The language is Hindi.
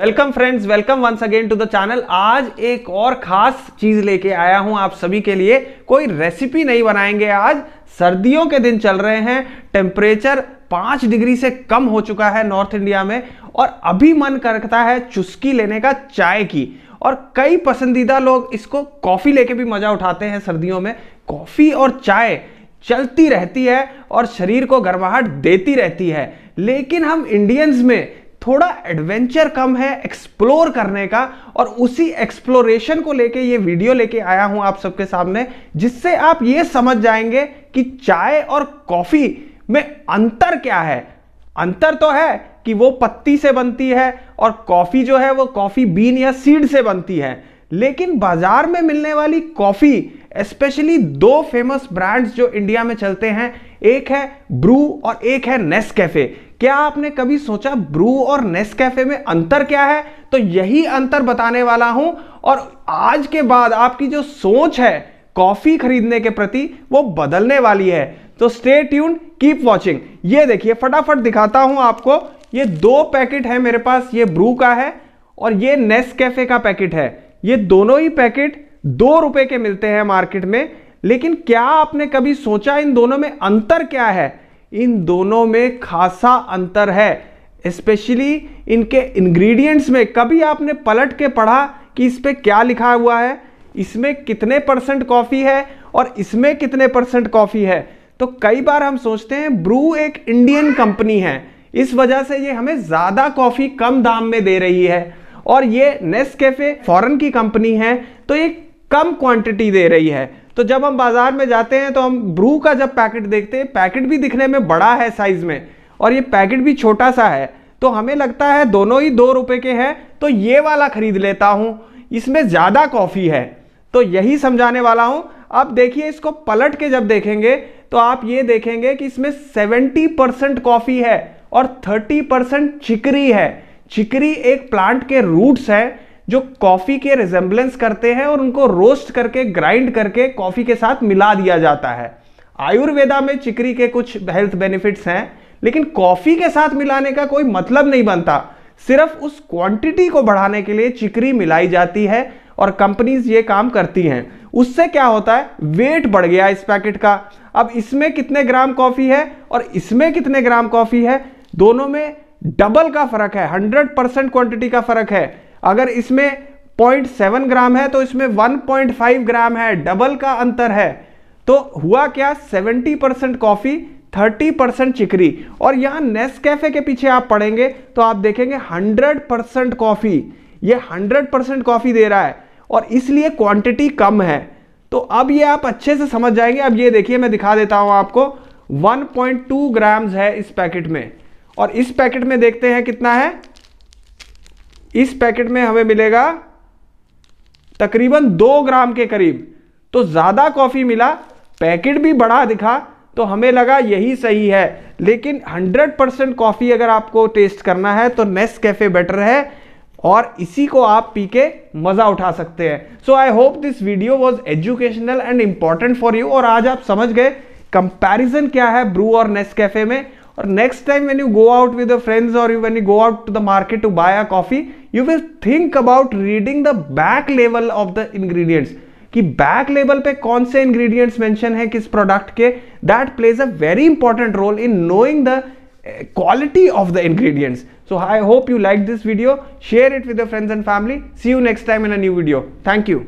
welcome friends welcome once again to the channel आज एक और खास चीज लेके आया हूं आप सभी के लिए कोई रेसिपी नहीं बनाएंगे आज सर्दियों के दिन चल रहे हैं टेम्परेचर पाँच डिग्री से कम हो चुका है नॉर्थ इंडिया में और अभी मन करता है चुस्की लेने का चाय की और कई पसंदीदा लोग इसको कॉफ़ी लेके भी मज़ा उठाते हैं सर्दियों में कॉफ़ी और चाय चलती रहती है और शरीर को गर्माहट देती रहती है लेकिन हम इंडियंस में थोड़ा एडवेंचर कम है एक्सप्लोर करने का और उसी एक्सप्लोरेशन को लेके ये वीडियो लेके आया हूं आप सबके सामने जिससे आप ये समझ जाएंगे कि चाय और कॉफ़ी में अंतर क्या है अंतर तो है कि वो पत्ती से बनती है और कॉफ़ी जो है वो कॉफ़ी बीन या सीड से बनती है लेकिन बाजार में मिलने वाली कॉफी स्पेशली दो फेमस ब्रांड्स जो इंडिया में चलते हैं एक है ब्रू और एक है नेस कैफे क्या आपने कभी सोचा ब्रू और नेस कैफे में अंतर क्या है तो यही अंतर बताने वाला हूं और आज के बाद आपकी जो सोच है कॉफी खरीदने के प्रति वो बदलने वाली है तो स्टे ट्यून कीप वॉचिंग ये देखिए फटाफट दिखाता हूं आपको ये दो पैकेट है मेरे पास ये ब्रू का है और ये नेस कैफे का पैकेट है ये दोनों ही पैकेट दो रुपए के मिलते हैं मार्केट में लेकिन क्या आपने कभी सोचा इन दोनों में अंतर क्या है इन दोनों में खासा अंतर है स्पेशली इनके इंग्रेडिएंट्स में कभी आपने पलट के पढ़ा कि इस पर क्या लिखा हुआ है इसमें कितने परसेंट कॉफ़ी है और इसमें कितने परसेंट कॉफ़ी है तो कई बार हम सोचते हैं ब्रू एक इंडियन कंपनी है इस वजह से ये हमें ज़्यादा कॉफ़ी कम दाम में दे रही है और ये नेस्कैफे फॉरेन की कंपनी है तो ये कम क्वांटिटी दे रही है तो जब हम बाजार में जाते हैं तो हम ब्रू का जब पैकेट देखते हैं पैकेट भी दिखने में बड़ा है साइज में और ये पैकेट भी छोटा सा है तो हमें लगता है दोनों ही दो रुपए के हैं तो ये वाला खरीद लेता हूँ इसमें ज़्यादा कॉफ़ी है तो यही समझाने वाला हूँ अब देखिए इसको पलट के जब देखेंगे तो आप ये देखेंगे कि इसमें 70 परसेंट कॉफ़ी है और 30 परसेंट चिकरी है चिकरी एक प्लांट के रूट्स है जो कॉफी के रिजेंबलेंस करते हैं और उनको रोस्ट करके ग्राइंड करके कॉफी के साथ मिला दिया जाता है आयुर्वेदा में चिकरी के कुछ हेल्थ बेनिफिट्स हैं लेकिन कॉफी के साथ मिलाने का कोई मतलब नहीं बनता सिर्फ उस क्वांटिटी को बढ़ाने के लिए चिकरी मिलाई जाती है और कंपनीज ये काम करती हैं उससे क्या होता है वेट बढ़ गया इस पैकेट का अब इसमें कितने ग्राम कॉफ़ी है और इसमें कितने ग्राम कॉफ़ी है दोनों में डबल का फर्क है हंड्रेड परसेंट क्वांटिटी का फर्क है अगर इसमें पॉइंट सेवन ग्राम है तो इसमें वन पॉइंट फाइव ग्राम है डबल का अंतर है तो हुआ क्या seventy percent coffee thirty percent chicory और यहां नेस कैफे के पीछे आप पढ़ेंगे तो आप देखेंगे हंड्रेड परसेंट कॉफी ये हंड्रेड परसेंट कॉफी दे रहा है और इसलिए क्वांटिटी कम है तो अब ये आप अच्छे से समझ जाएंगे अब ये देखिए मैं दिखा देता हूं आपको 1.2 ग्राम्स है इस पैकेट में और इस पैकेट में देखते हैं कितना है इस पैकेट में हमें मिलेगा तकरीबन दो ग्राम के करीब तो ज़्यादा कॉफ़ी मिला पैकेट भी बड़ा दिखा तो हमें लगा यही सही है लेकिन 100 परसेंट कॉफ़ी अगर आपको टेस्ट करना है तो नेस्ट कैफ़े बेटर है और इसी को आप पी के मज़ा उठा सकते हैं so I hope this video was educational and important for you और आज आप समझ गए कंपैरिजन क्या है ब्रू और नेस्ट कैफ़े में or next time when you go out with your friends or when you go out to the market to buy a coffee you will think about reading the back label of the ingredients कि back label पे कौन से इंग्रेडिएंट्स मेंशन है किस प्रोडक्ट के that plays a very important role in knowing quality of the ingredients so i hope you liked this video share it with your friends and family see you next time in a new video thank you